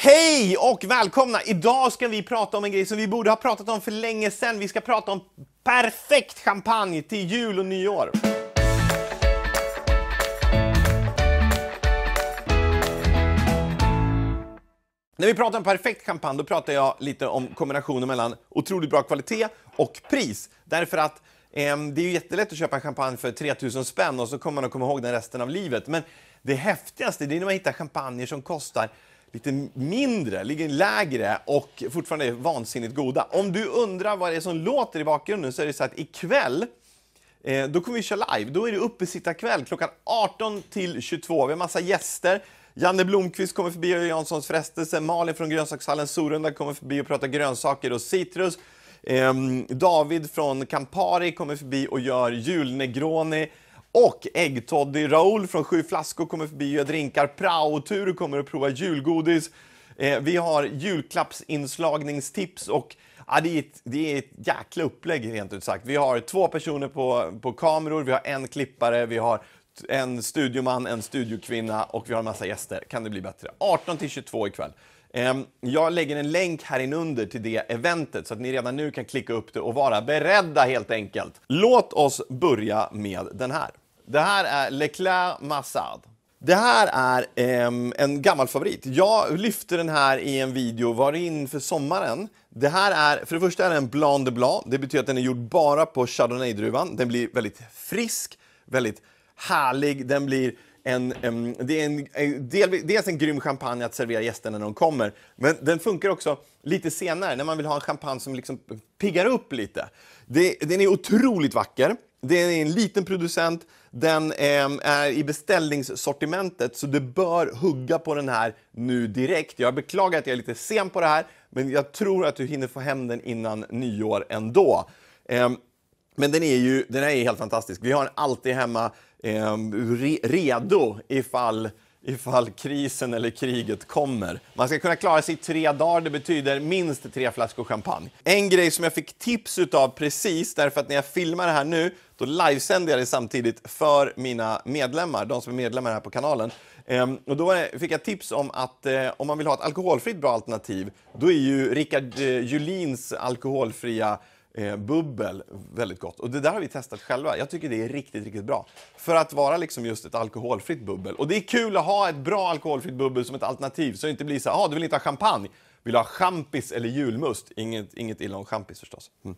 Hej och välkomna! Idag ska vi prata om en grej som vi borde ha pratat om för länge sedan. Vi ska prata om perfekt champagne till jul och nyår. När vi pratar om perfekt champagne, då pratar jag lite om kombinationen mellan otroligt bra kvalitet och pris. Därför att eh, det är ju jättelätt att köpa en champagne för 3000 spänn och så kommer man att komma ihåg den resten av livet. Men det häftigaste det är när man hittar champagner som kostar lite mindre, ligger lägre och fortfarande är vansinnigt goda. Om du undrar vad det är som låter i bakgrunden så är det så att ikväll eh, då kommer vi köra live. Då är det uppesittarkväll klockan 18 till 22. Vi har massa gäster. Janne Blomqvist kommer förbi och Janssons frestelse. Malin från grönsakshallen Sorunda kommer förbi och pratar grönsaker och citrus. Eh, David från Campari kommer förbi och gör julnegroni. Och äggtoddy Raoul från Sju flaskor kommer förbi och gör drinkar. Prao-tur kommer att prova julgodis. Eh, vi har julklappsinslagningstips och ja, det, är ett, det är ett jäkla upplägg rent ut sagt. Vi har två personer på, på kameror, vi har en klippare, vi har en studioman, en studiokvinna och vi har en massa gäster. Kan det bli bättre? 18 till 22 ikväll. Ehm, jag lägger en länk här inunder till det eventet så att ni redan nu kan klicka upp det och vara beredda helt enkelt. Låt oss börja med den här. Det här är Leclerc Massard. Det här är eh, en gammal favorit. Jag lyfte den här i en video, var det inför sommaren? Det här är, för det första är en Blanc de Blanc. Det betyder att den är gjord bara på Chardonnay-druvan. Den blir väldigt frisk, väldigt härlig. Den blir en, um, det är en, en, eh, del, dels en grym champagne att servera gästerna när de kommer, men den funkar också lite senare när man vill ha en champagne som liksom piggar upp lite. Det, den är otroligt vacker. Det är en liten producent, den ehm, är i beställningssortimentet så du bör hugga på den här nu direkt. Jag beklagar att jag är lite sen på det här, men jag tror att du hinner få hem den innan nyår ändå. Ehm, men den är ju den är helt fantastisk. Vi har den alltid hemma ehm, redo ifall ifall krisen eller kriget kommer. Man ska kunna klara sig i tre dagar, det betyder minst tre flaskor champagne. En grej som jag fick tips utav precis, därför att när jag filmar det här nu, då livesänder jag det samtidigt för mina medlemmar, de som är medlemmar här på kanalen. Ehm, och då fick jag tips om att eh, om man vill ha ett alkoholfritt bra alternativ, då är ju Rickard eh, Julins alkoholfria eh, bubbel väldigt gott. Och det där har vi testat själva. Jag tycker det är riktigt, riktigt bra. För att vara liksom just ett alkoholfritt bubbel. Och det är kul att ha ett bra alkoholfritt bubbel som ett alternativ. Så det inte blir så här, ah, du vill inte ha champagne. Vill du ha champis eller julmust? Inget, inget illa om champis förstås. Mm.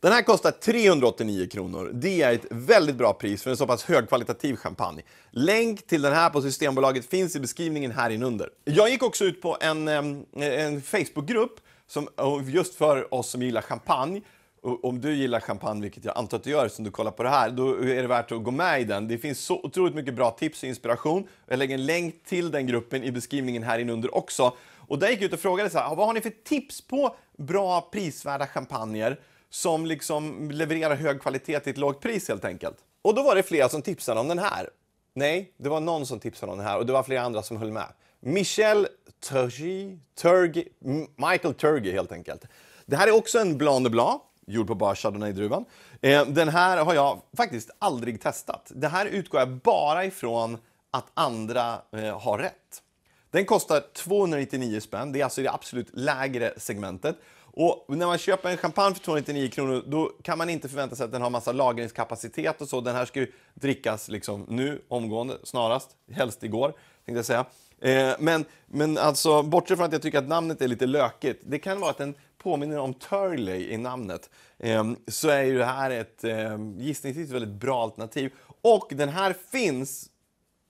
Den här kostar 389 kronor. Det är ett väldigt bra pris för en så pass högkvalitativ champagne. Länk till den här på Systembolaget finns i beskrivningen här inunder. Jag gick också ut på en, eh, en Facebookgrupp som, just för oss som gillar champagne, om du gillar champagne, vilket jag antar att du gör som du kollar på det här, då är det värt att gå med i den. Det finns så otroligt mycket bra tips och inspiration. Jag lägger en länk till den gruppen i beskrivningen här inunder också. Och där gick jag ut och frågade så här, vad har ni för tips på bra prisvärda champagner som liksom levererar hög kvalitet till ett lågt pris helt enkelt? Och då var det flera som tipsade om den här. Nej, det var någon som tipsade om den här och det var flera andra som höll med. Michel Turgi, Turgi, Michael Turgi helt enkelt. Det här är också en Blanc de Blanc, gjord på bara Chardonnay-druvan. Eh, den här har jag faktiskt aldrig testat. Det här utgår jag bara ifrån att andra eh, har rätt. Den kostar 299 spänn, det är alltså det absolut lägre segmentet. Och när man köper en champagne för 299 kronor då kan man inte förvänta sig att den har massa lagringskapacitet och så. Den här ska ju drickas liksom nu, omgående, snarast, helst igår tänkte jag säga. Eh, men, men alltså, bortsett från att jag tycker att namnet är lite lökigt, det kan vara att den påminner om Turley i namnet, ehm, så är ju det här ett ehm, gissningsvis väldigt bra alternativ. Och den här finns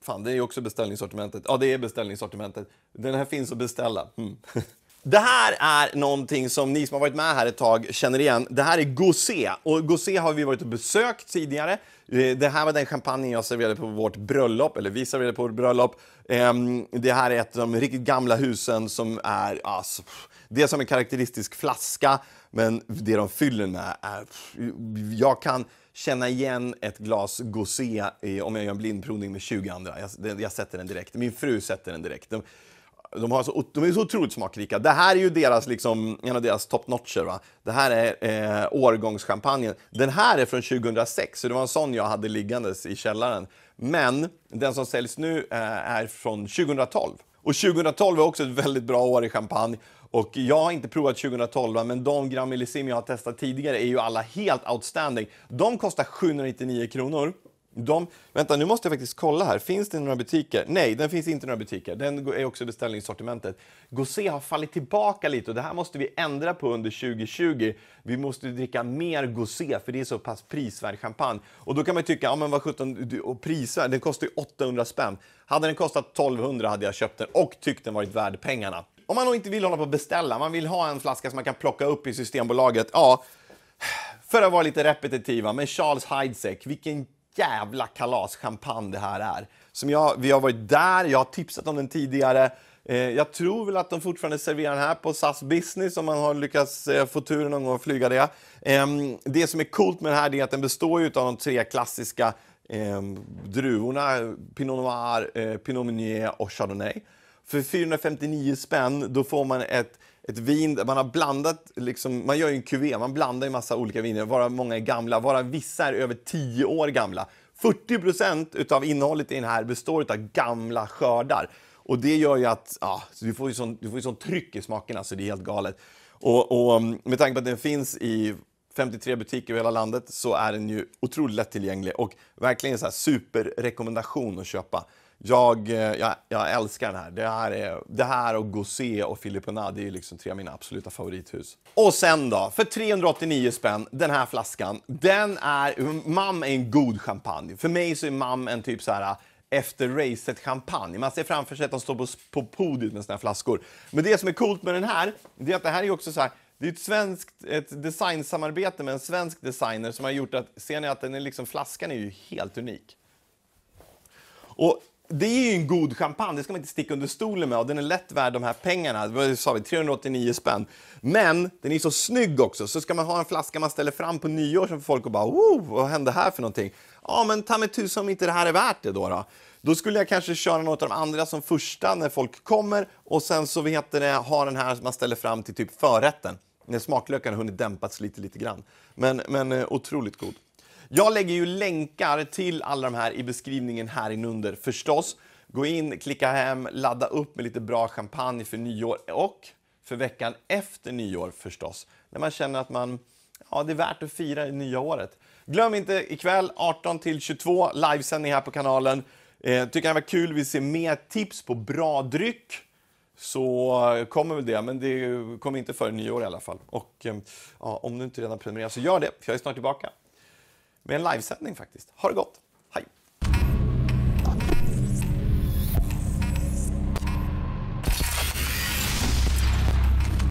Fan, det är ju också beställningssortimentet. Ja, det är beställningssortimentet. Den här finns att beställa. Mm. Det här är någonting som ni som har varit med här ett tag känner igen. Det här är Gosé och Gosé har vi varit och besökt tidigare. Eh, det här var den champagne jag serverade på vårt bröllop, eller vi serverade på vårt bröllop. Ehm, det här är ett av de riktigt gamla husen som är, alltså, det är som en karaktäristisk flaska, men det de fyller med är, jag kan känna igen ett glas Gosé eh, om jag gör en blindprovning med 20 andra. Jag, jag sätter den direkt, min fru sätter den direkt. De, har så, de är så otroligt smakrika. Det här är ju deras, liksom, en av deras top notcher. Det här är eh, årgångschampagnen. Den här är från 2006, så det var en sån jag hade liggandes i källaren. Men den som säljs nu eh, är från 2012. Och 2012 är också ett väldigt bra år i champagne. Och jag har inte provat 2012, men de Grand Millesime jag har testat tidigare är ju alla helt outstanding. De kostar 799 kronor. De, vänta, nu måste jag faktiskt kolla här. Finns det några butiker? Nej, den finns inte i några butiker. Den är också i beställningssortimentet. Gosé har fallit tillbaka lite och det här måste vi ändra på under 2020. Vi måste dricka mer Gosé för det är så pass prisvärd champagne. Och då kan man tycka, ja men vad sjutton, och prisvärd, den kostar ju 800 spänn. Hade den kostat 1200 hade jag köpt den och tyckt den varit värd pengarna. Om man inte vill hålla på och beställa, man vill ha en flaska som man kan plocka upp i Systembolaget, ja, för att vara lite repetitiva, men Charles Heidseck, vilken jävla kalaschampagne det här är. Som jag, vi har varit där, jag har tipsat om den tidigare. Eh, jag tror väl att de fortfarande serverar den här på SAS Business om man har lyckats eh, få turen någon gång att flyga det. Eh, det som är coolt med den här är att den består av de tre klassiska ehm, druvorna Pinot Noir, eh, Pinot Meunier och Chardonnay. För 459 spänn, då får man ett ett vin, man har blandat, liksom, man gör ju en kuvé, man blandar en massa olika viner, varav många är gamla, varav vissa är över 10 år gamla. 40 procent utav innehållet i den här består av gamla skördar. Och det gör ju att ja, du får ju sån, du får ju sån tryck i smakerna så det är helt galet. Och, och mm, med tanke på att den finns i 53 butiker över hela landet så är den ju otroligt lättillgänglig och verkligen en superrekommendation att köpa. Jag, eh, jag, jag, älskar den här. Det här, är, det här och Gosé och Filipona, det är liksom tre av mina absoluta favorithus. Och sen då, för 389 spänn, den här flaskan. Den är, MAM är en god champagne. För mig så är MAM en typ så här eh, efter racet champagne. Man ser framför sig att de står på, på podiet med såna här flaskor. Men det som är coolt med den här, det är att det här är också så här, det är ett svenskt ett designsamarbete med en svensk designer som har gjort att, ser ni att den är liksom, flaskan är ju helt unik. Och det är ju en god champagne, det ska man inte sticka under stolen med. Och den är lätt värd de här pengarna, vad sa vi, 389 spänn. Men den är så snygg också, så ska man ha en flaska man ställer fram på nyår som får folk att bara oh, vad hände här för någonting? Ja, men ta mig tusan om inte det här är värt det då, då. Då skulle jag kanske köra något av de andra som första när folk kommer och sen så vet det, ha den här som man ställer fram till typ förrätten. När smaklökarna hunnit dämpas lite, lite grann. Men, men eh, otroligt god. Jag lägger ju länkar till alla de här i beskrivningen här inunder förstås. Gå in, klicka hem, ladda upp med lite bra champagne för nyår och för veckan efter nyår förstås. När man känner att man, ja, det är värt att fira det nya året. Glöm inte ikväll 18 till 22 livesändning här på kanalen. Eh, tycker det var kul, vill se mer tips på bra dryck så kommer väl det, men det kommer inte före nyår i alla fall. Och eh, ja, om du inte redan prenumererar så gör det, för jag är snart tillbaka med en livesändning faktiskt. Ha det gott!